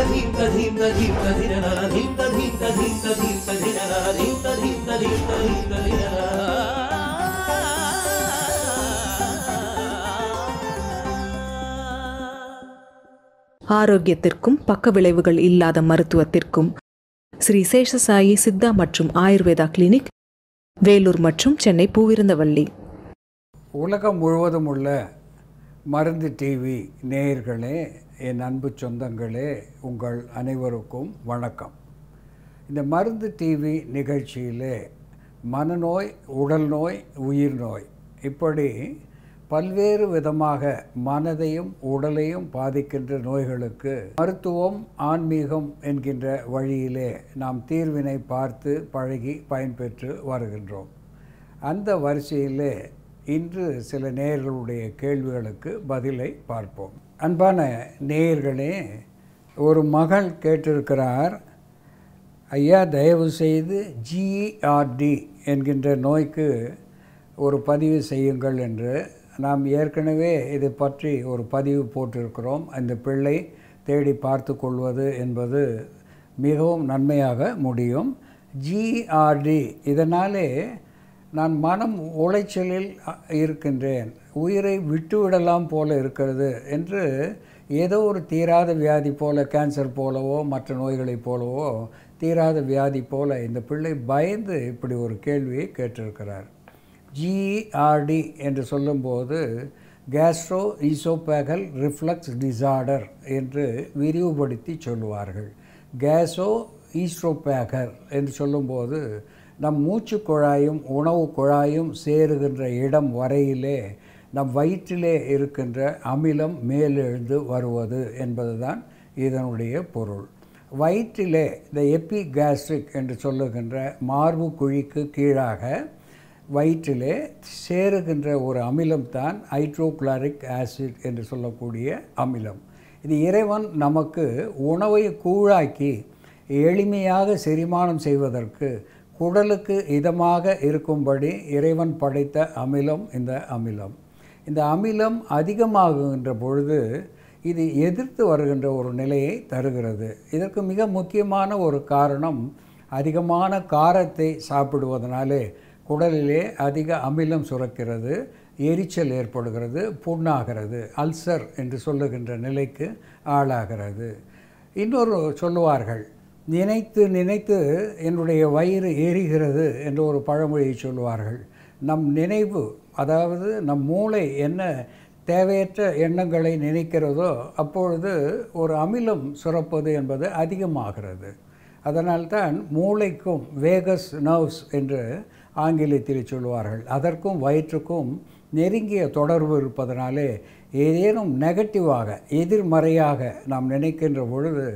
ஆரோக்கியத்திற்கும் பக்க விளைவுகள் இல்லாத மருத்துவத்திற்கும் ஸ்ரீ சேஷசாயி சித்தா மற்றும் ஆயுர்வேதா கிளினிக் வேலூர் மற்றும் சென்னை பூவிருந்தவள்ளி உலகம் முழுவதும் உள்ள மருந்து டிவி நேயர்களே என் அன்பு சொந்தங்களே உங்கள் அனைவருக்கும் வணக்கம் இந்த மருந்து டிவி நிகழ்ச்சியிலே மனநோய் உடல் நோய் உயிர் நோய் இப்படி பல்வேறு விதமாக மனதையும் உடலையும் பாதிக்கின்ற நோய்களுக்கு மருத்துவம் ஆன்மீகம் என்கின்ற வழியிலே நாம் தீர்வினை பார்த்து பழகி பயன்பெற்று வருகின்றோம் அந்த வரிசையிலே இன்று சில நேயர்களுடைய கேள்விகளுக்கு பதிலை பார்ப்போம் அன்பான நேயர்களே ஒரு மகள் கேட்டிருக்கிறார் ஐயா தயவு செய்து ஜிஆர்டி e என்கின்ற நோய்க்கு ஒரு பதிவு செய்யுங்கள் என்று நாம் ஏற்கனவே இது பற்றி ஒரு பதிவு போட்டிருக்கிறோம் அந்த பிள்ளை தேடி பார்த்து கொள்வது என்பது மிகவும் நன்மையாக முடியும் ஜிஆர்டி e இதனாலே நான் மனம் உளைச்சலில் இருக்கின்றேன் உயிரை விட்டுவிடலாம் போல இருக்கிறது என்று ஏதோ ஒரு தீராத வியாதி போல கேன்சர் போலவோ மற்ற நோய்களைப் போலவோ தீராத வியாதி போல இந்த பிள்ளை பயந்து இப்படி ஒரு கேள்வியை கேட்டிருக்கிறார் ஜிஆர்டி என்று சொல்லும்போது கேஸ்ட்ரோ ஈசோபேகல் ரிஃப்ளக்ஸ் டிசார்டர் என்று விரிவுபடுத்தி சொல்லுவார்கள் கேஸோ ஈஸ்ட்ரோபேகர் என்று சொல்லும்போது நம் மூச்சு குழாயும் உணவு குழாயும் சேருகின்ற இடம் வரையிலே நம் வயிற்றிலே இருக்கின்ற அமிலம் மேலெழுந்து வருவது என்பதுதான் இதனுடைய பொருள் வயிற்றிலே இந்த எப்பி கேஸ்ட்ரிக் என்று சொல்லுகின்ற மார்பு குழிக்கு கீழாக வயிற்றிலே சேருகின்ற ஒரு அமிலம் தான் ஹைட்ரோக்ளாரிக் ஆசிட் என்று சொல்லக்கூடிய அமிலம் இது இறைவன் நமக்கு உணவை கூழாக்கி எளிமையாக செரிமானம் செய்வதற்கு குடலுக்கு இதமாக இருக்கும்படி இறைவன் படைத்த அமிலம் இந்த அமிலம் இந்த அமிலம் அதிகமாகுகின்ற பொழுது இது எதிர்த்து வருகின்ற ஒரு நிலையை தருகிறது இதற்கு மிக முக்கியமான ஒரு காரணம் அதிகமான காரத்தை சாப்பிடுவதனாலே குடலிலே அதிக அமிலம் சுரக்கிறது எரிச்சல் ஏற்படுகிறது புண்ணாகிறது அல்சர் என்று சொல்லுகின்ற நிலைக்கு ஆளாகிறது இன்னொரு சொல்லுவார்கள் நினைத்து நினைத்து என்னுடைய வயிறு எரிகிறது என்று ஒரு பழமொழியை சொல்லுவார்கள் நம் நினைவு அதாவது நம் மூளை என்ன தேவையற்ற எண்ணங்களை நினைக்கிறதோ அப்பொழுது ஒரு அமிலம் சுரப்பது என்பது அதிகமாகிறது அதனால்தான் மூளைக்கும் வேகஸ் நர்வ்ஸ் என்று ஆங்கிலத்தில் சொல்வார்கள் அதற்கும் வயிற்றுக்கும் நெருங்கிய தொடர்பு இருப்பதனாலே ஏதேனும் நெகட்டிவாக எதிர்மறையாக நாம் நினைக்கின்ற பொழுது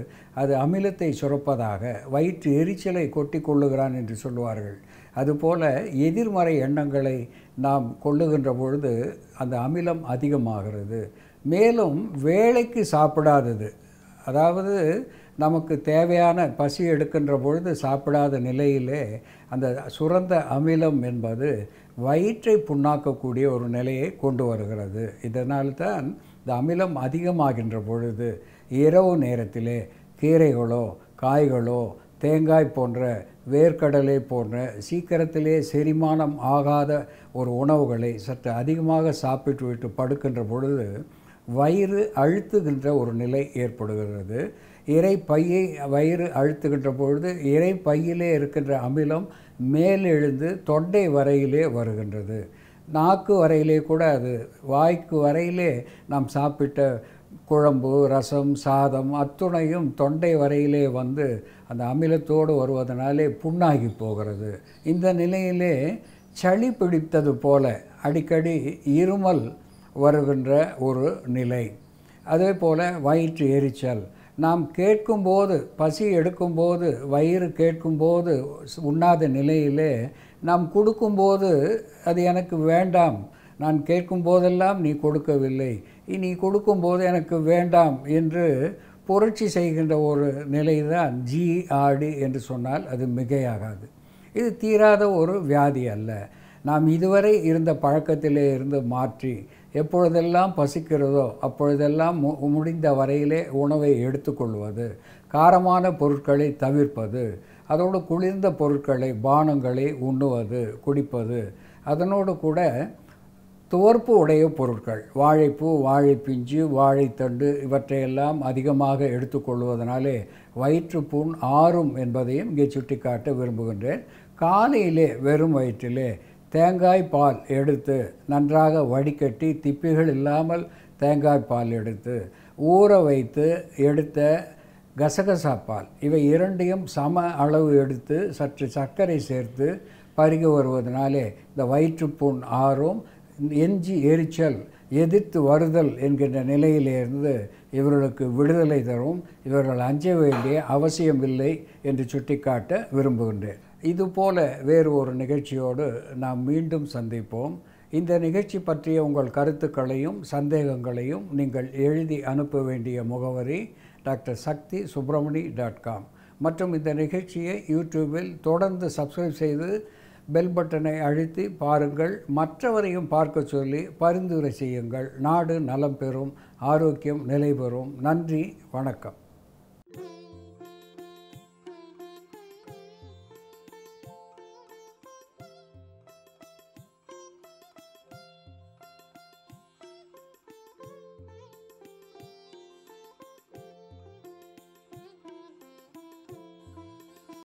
அது அமிலத்தை சுரப்பதாக வயிற்று எரிச்சலை கொட்டி கொள்ளுகிறான் என்று சொல்லுவார்கள் அதுபோல் எதிர்மறை எண்ணங்களை நாம் கொள்ளுகின்ற பொழுது அந்த அமிலம் அதிகமாகிறது மேலும் வேலைக்கு சாப்பிடாதது அதாவது நமக்கு தேவையான பசி எடுக்கின்ற பொழுது சாப்பிடாத நிலையிலே அந்த சுரந்த அமிலம் என்பது வயிற்றை புண்ணாக்கக்கூடிய ஒரு நிலையை கொண்டு வருகிறது இதனால் தான் இந்த அமிலம் அதிகமாகின்ற பொழுது இரவு நேரத்திலே கீரைகளோ காய்களோ தேங்காய் போன்ற வேர்க்கடலை போன்ற சீக்கிரத்திலே செரிமானம் ஆகாத ஒரு உணவுகளை சற்று அதிகமாக சாப்பிட்டு விட்டு படுக்கின்ற பொழுது வயிறு அழுத்துகின்ற ஒரு நிலை ஏற்படுகிறது இறை பையை வயிறு அழுத்துகின்ற பொழுது இறை பையிலே இருக்கின்ற அமிலம் மேலெழுந்து தொண்டை வரையிலே வருகின்றது நாக்கு வரையிலே கூட அது வாய்க்கு வரையிலே நாம் சாப்பிட்ட குழம்பு ரசம் சாதம் அத்துணையும் தொண்டை வரையிலே வந்து அந்த அமிலத்தோடு வருவதனாலே புண்ணாகி போகிறது இந்த நிலையிலே சளி பிடித்தது போல அடிக்கடி இருமல் வருகின்ற ஒரு நிலை அதே போல் வயிற்று எரிச்சல் நாம் கேட்கும்போது பசி எடுக்கும்போது வயிறு கேட்கும்போது உண்ணாத நிலையிலே நாம் கொடுக்கும்போது அது எனக்கு வேண்டாம் நான் கேட்கும் போதெல்லாம் நீ கொடுக்கவில்லை இனி கொடுக்கும்போது எனக்கு வேண்டாம் என்று புரட்சி செய்கின்ற ஒரு நிலை தான் ஆடு என்று சொன்னால் அது மிகையாகாது இது தீராத ஒரு வியாதி அல்ல நாம் இதுவரை இருந்த பழக்கத்திலே இருந்து மாற்றி எப்பொழுதெல்லாம் பசிக்கிறதோ அப்பொழுதெல்லாம் மு முடிந்த வரையிலே உணவை எடுத்துக்கொள்வது காரமான பொருட்களை தவிர்ப்பது அதோடு குளிர்ந்த பொருட்களை பானங்களை உண்ணுவது குடிப்பது அதனோடு கூட துவர்ப்பு உடைய பொருட்கள் வாழைப்பூ வாழைப்பிஞ்சு வாழைத்தண்டு இவற்றையெல்லாம் அதிகமாக எடுத்துக்கொள்வதனாலே வயிற்றுப்புண் ஆறும் என்பதையும் இங்கே சுட்டிக்காட்ட விரும்புகின்றேன் காலையிலே வெறும் வயிற்றிலே தேங்காய் பால் எடுத்து நன்றாக வடிகட்டி திப்பிகள் இல்லாமல் தேங்காய் பால் எடுத்து ஊற வைத்து எடுத்த கசகசா பால் இவை இரண்டையும் சம அளவு எடுத்து சற்று சர்க்கரை சேர்த்து பருகி வருவதனாலே இந்த வயிற்றுப்புண் ஆறும் எஞ்சி எரிச்சல் எதிர்த்து வருதல் என்கின்ற நிலையிலிருந்து இவர்களுக்கு விடுதலை தரும் இவர்கள் அஞ்ச வேண்டிய அவசியமில்லை என்று சுட்டிக்காட்ட விரும்புகின்றேன் இதுபோல வேறு ஒரு நிகழ்ச்சியோடு நாம் மீண்டும் சந்திப்போம் இந்த நிகழ்ச்சி பற்றிய உங்கள் கருத்துக்களையும் சந்தேகங்களையும் நீங்கள் எழுதி அனுப்ப வேண்டிய முகவரி doctor Sakthi Subramani dot com மற்றும் இந்த நிகழ்ச்சியை யூடியூபில் தொடர்ந்து சப்ஸ்கிரைப் செய்து பெல் பட்டனை அழுத்தி பாருங்கள் மற்றவரையும் பார்க்க சொல்லி பரிந்துரை செய்யுங்கள் நாடு நலம் பெறும் ஆரோக்கியம் நிலை பெறும் நன்றி வணக்கம்